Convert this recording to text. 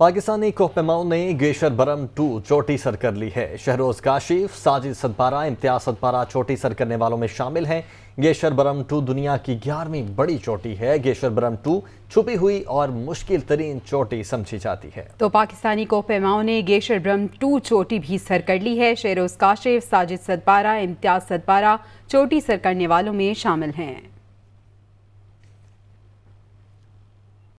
पाकिस्तानी कोहपैमाओं ने गेशर बरम टू चोटी सर कर ली है शहरोज काशिफ साजिद सदपारा इम्तियाज सदपारा चोटी सर करने वालों में शामिल हैं गेशर बरम टू दुनिया की ग्यारहवीं बड़ी चोटी है गेशर बरम टू छुपी हुई और मुश्किल तरीन चोटी समझी जाती है तो पाकिस्तानी कोहपेमाओं ने गेशर बरम टू चोटी भी सर कर ली है शहरोज काशिफ साजिद सदपारा इम्तियाज सदपारा चोटी सर करने वालों में शामिल हैं